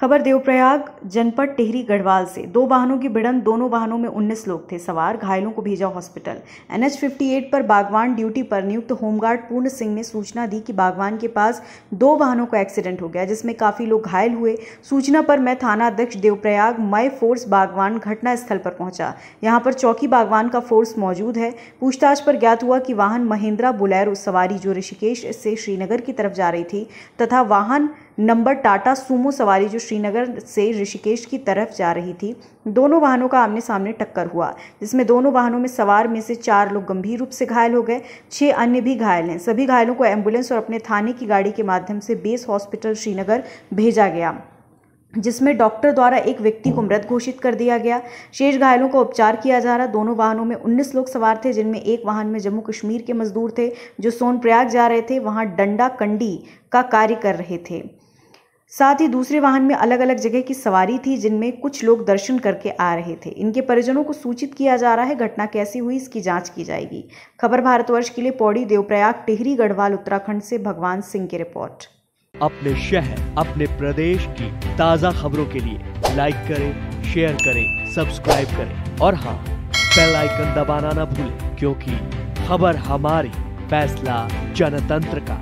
खबर देवप्रयाग जनपद टेहरी गढ़वाल से दो वाहनों की भिड़न दोनों वाहनों में उन्नीस लोग थे सवार घायलों को भेजा हॉस्पिटल एनएच 58 पर बागवान ड्यूटी पर नियुक्त होमगार्ड पूर्ण सिंह ने सूचना दी कि बागवान के पास दो वाहनों का एक्सीडेंट हो गया जिसमें काफ़ी लोग घायल हुए सूचना पर मैं थाना अध्यक्ष देवप्रयाग मय फोर्स बागवान घटनास्थल पर पहुंचा यहाँ पर चौकी बागवान का फोर्स मौजूद है पूछताछ पर ज्ञात हुआ कि वाहन महेंद्रा बुलैर सवारी जो ऋषिकेश से श्रीनगर की तरफ जा रही थी तथा वाहन नंबर टाटा सूमो सवारी जो श्रीनगर से ऋषिकेश की तरफ जा रही थी दोनों वाहनों का आमने सामने टक्कर हुआ जिसमें दोनों वाहनों में सवार में से चार लोग गंभीर रूप से घायल हो गए छः अन्य भी घायल हैं सभी घायलों को एम्बुलेंस और अपने थाने की गाड़ी के माध्यम से बेस हॉस्पिटल श्रीनगर भेजा गया जिसमें डॉक्टर द्वारा एक व्यक्ति को मृत घोषित कर दिया गया शेष घायलों का उपचार किया जा रहा दोनों वाहनों में 19 लोग सवार थे जिनमें एक वाहन में जम्मू कश्मीर के मजदूर थे जो सोनप्रयाग जा रहे थे वहां डंडा कंडी का कार्य कर रहे थे साथ ही दूसरे वाहन में अलग अलग जगह की सवारी थी जिनमें कुछ लोग दर्शन करके आ रहे थे इनके परिजनों को सूचित किया जा रहा है घटना कैसी हुई इसकी जांच की जाएगी खबर भारतवर्ष के लिए पौड़ी देवप्रयाग टिहरी गढ़वाल उत्तराखंड से भगवान सिंह की रिपोर्ट अपने शहर अपने प्रदेश की ताज़ा खबरों के लिए लाइक करें शेयर करें सब्सक्राइब करें और हाँ बेलाइकन दबाना ना भूलें क्योंकि खबर हमारी फैसला जनतंत्र का